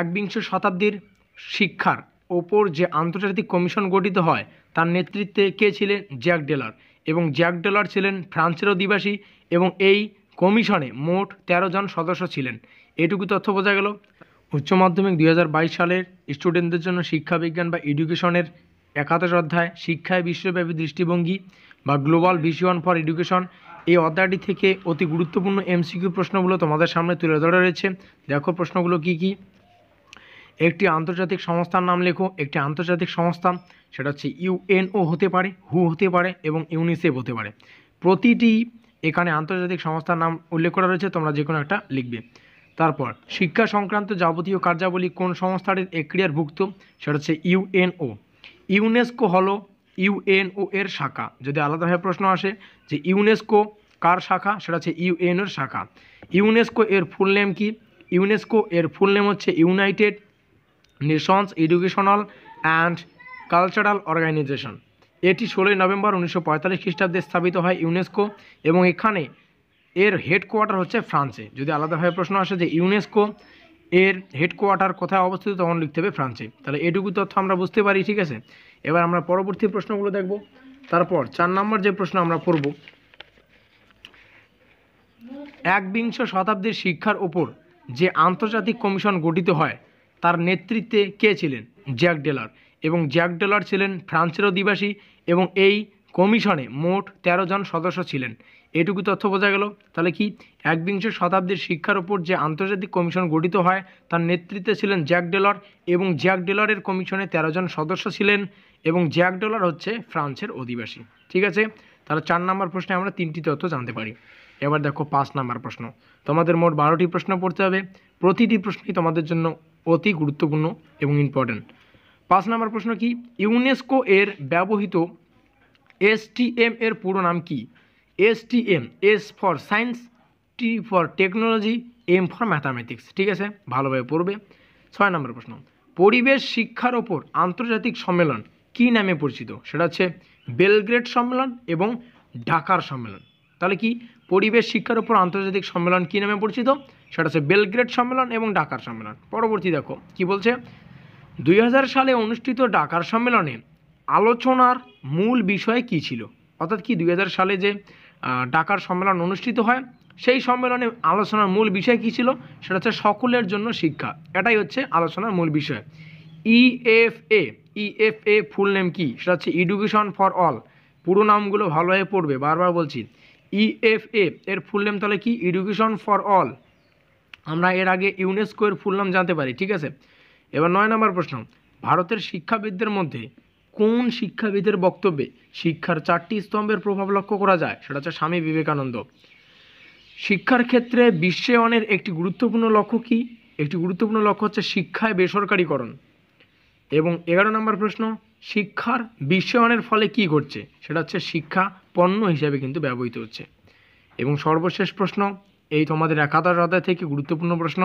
একবিংশ শতাব্দীর শিক্ষার ওপর যে আন্তর্জাতিক কমিশন গঠিত হয় তার নেতৃত্বে কে ছিলেন জ্যাক ডেলার এবং জ্যাক ডেলার ছিলেন ফ্রান্সের অধিবাসী এবং এই কমিশনে মোট ১৩ জন সদস্য ছিলেন এটুকু তথ্য বোঝা গেল উচ্চ মাধ্যমিক দুই সালের স্টুডেন্টদের জন্য শিক্ষা বিজ্ঞান বা এডুকেশনের একাদশ অধ্যায় শিক্ষায় বিশ্বব্যাপী দৃষ্টিভঙ্গি বা গ্লোবাল ভিশন ফর এডুকেশন এই অধ্যায়টি থেকে অতি গুরুত্বপূর্ণ এমসিকিউ প্রশ্নগুলো তোমাদের সামনে তুলে ধরা রয়েছে দেখো প্রশ্নগুলো কি কী একটি আন্তর্জাতিক সংস্থার নাম লেখো একটি আন্তর্জাতিক সংস্থা সেটা হচ্ছে ইউএনও হতে পারে হু হতে পারে এবং ইউনিসেফ হতে পারে প্রতিটি এখানে আন্তর্জাতিক সংস্থার নাম উল্লেখ করা রয়েছে তোমরা যে কোনো একটা লিখবে তারপর শিক্ষা সংক্রান্ত যাবতীয় কার্যাবলী কোন সংস্থার এক্রিয়ারভুক্ত সেটা হচ্ছে ইউএনও ইউনেস্কো হলো ইউএনও এর শাখা যদি আলাদাভাবে প্রশ্ন আসে যে ইউনেস্কো কার শাখা সেটা হচ্ছে ইউএনওর শাখা ইউনেস্কো এর ফুল নেম কি ইউনেস্কো এর ফুল নেম হচ্ছে united nations educational and cultural organization এটি ষোলোই নভেম্বর উনিশশো পঁয়তাল্লিশ খ্রিস্টাব্দে স্থাপিত হয় ইউনেস্কো এবং এখানে এর হেডকোয়ার্টার হচ্ছে ফ্রান্সে যদি আলাদাভাবে প্রশ্ন আসে যে ইউনেস্কো এর হেডকোয়ার্টার কোথায় অবস্থিত তখন লিখতে হবে ফ্রান্সে তাহলে এটুকু তথ্য আমরা বুঝতে পারি ঠিক আছে এবার আমরা পরবর্তী প্রশ্নগুলো দেখব তারপর চার নম্বর যে প্রশ্ন আমরা করব একবিংশ শতাব্দীর শিক্ষার ওপর যে আন্তর্জাতিক কমিশন গঠিত হয় তার নেতৃত্বে কে ছিলেন জ্যাক ডেলার এবং জ্যাক ডেলার ছিলেন ফ্রান্সের অধিবাসী এবং এই কমিশনে মোট ১৩ জন সদস্য ছিলেন এটুকু তথ্য বোঝা গেল তাহলে কি একবিংশ শতাব্দীর শিক্ষার ওপর যে আন্তর্জাতিক কমিশন গঠিত হয় তার নেতৃত্বে ছিলেন জ্যাক ডেলর এবং জ্যাক ডেলরের কমিশনে ১৩ জন সদস্য ছিলেন এবং জ্যাক ডেলার হচ্ছে ফ্রান্সের অধিবাসী ঠিক আছে তাহলে চার নম্বর প্রশ্নে আমরা তিনটি তথ্য জানতে পারি এবার দেখো পাঁচ নম্বর প্রশ্ন তোমাদের মোট বারোটি প্রশ্ন পড়তে হবে প্রতিটি প্রশ্নই তোমাদের জন্য অতি গুরুত্বপূর্ণ এবং ইম্পর্ট্যান্ট পাঁচ নম্বর প্রশ্ন কি ইউনেস্কো এর ব্যবহৃত এসটিএম এর পুরো নাম কি STEM S for science T for technology M for mathematics ঠিক আছে ভালোভাবে পড়বে ছয় নম্বর প্রশ্ন পরিবেশ শিক্ষার ওপর আন্তর্জাতিক সম্মেলন কি নামে পরিচিত সেটা হচ্ছে বেলগ্রেড সম্মেলন এবং ঢাকার সম্মেলন তাহলে কি পরিবেশ শিক্ষার ওপর আন্তর্জাতিক সম্মেলন কি নামে পরিচিত সেটা হচ্ছে বেলগ্রেড সম্মেলন এবং ঢাকার সম্মেলন পরবর্তী দেখো কি বলছে দুই সালে অনুষ্ঠিত ঢাকার সম্মেলনে আলোচনার মূল বিষয় কি ছিল অর্থাৎ কি দুই সালে যে ঢাকার সম্মেলন অনুষ্ঠিত হয় সেই সম্মেলনে আলোচনার মূল বিষয় কী ছিল সেটা হচ্ছে সকলের জন্য শিক্ষা এটাই হচ্ছে আলোচনার মূল বিষয় ইএফএ ইএফএ ফুল নেম কি সেটা হচ্ছে এডুকেশন ফর অল পুরো নামগুলো ভালোভাবে পড়বে বারবার বলছি ইএফএ e এর ফুল নেম তাহলে কি এডুকেশন ফর অল আমরা এর আগে ইউনেস্কোয়ের ফুল নাম জানতে পারি ঠিক আছে এবার নয় নম্বর প্রশ্ন ভারতের শিক্ষাবিদদের মধ্যে কোন শিক্ষাবিদের বক্তব্যে শিক্ষার চারটি স্তম্ভের প্রভাব লক্ষ্য করা যায় সেটা হচ্ছে স্বামী বিবেকানন্দ শিক্ষার ক্ষেত্রে বিশ্বায়নের একটি গুরুত্বপূর্ণ লক্ষ্য কি একটি গুরুত্বপূর্ণ লক্ষ্য হচ্ছে শিক্ষায় বেসরকারীকরণ এবং এগারো নম্বর প্রশ্ন শিক্ষার বিশ্বায়নের ফলে কি ঘটছে সেটা হচ্ছে শিক্ষা পণ্য হিসাবে কিন্তু ব্যবহৃত হচ্ছে এবং সর্বশেষ প্রশ্ন এই তোমাদের একাদশ অধ্যায় থেকে গুরুত্বপূর্ণ প্রশ্ন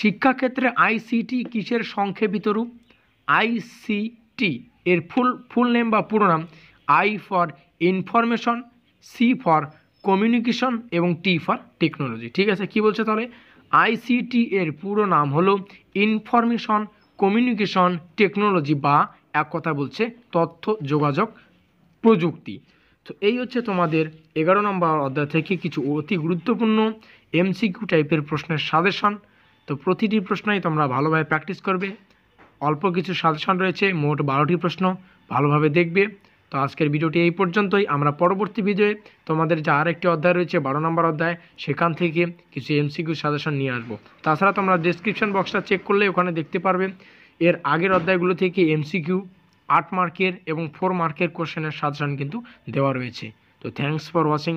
শিক্ষাক্ষেত্রে আইসিটি কিসের সংক্ষেপিত রূপ আইসিটি এর ফুল ফুল নেম বা পুরো নাম I for information C for communication এবং টি ফর টেকনোলজি ঠিক আছে কি বলছে তাহলে আইসিটি এর পুরো নাম হলো ইনফরমেশন কমিউনিকেশন টেকনোলজি বা এক কথা বলছে তথ্য যোগাযোগ প্রযুক্তি তো এই হচ্ছে তোমাদের এগারো নম্বর অধ্যায় থেকে কিছু অতি গুরুত্বপূর্ণ এমসিকিউ টাইপের প্রশ্নের সাজেশন তো প্রতিটি প্রশ্নই তোমরা ভালোভাবে প্র্যাকটিস করবে অল্প কিছু সাজেশন রয়েছে মোট বারোটি প্রশ্ন ভালোভাবে দেখবে তো আজকের ভিডিওটি এই পর্যন্তই আমরা পরবর্তী ভিডিওয়ে তোমাদের যা আর একটি অধ্যায় রয়েছে বারো নম্বর অধ্যায় সেখান থেকে কিছু এমসিকিউ সাজেশন নিয়ে আসবো তাছাড়া তোমরা ডিসক্রিপশান বক্সটা চেক করলে ওখানে দেখতে পারবে এর আগের অধ্যায়গুলো থেকে এমসিকিউ আট মার্কের এবং ফোর মার্কের কোশ্চেনের সাজেশন কিন্তু দেওয়া রয়েছে তো থ্যাংকস ফর ওয়াচিং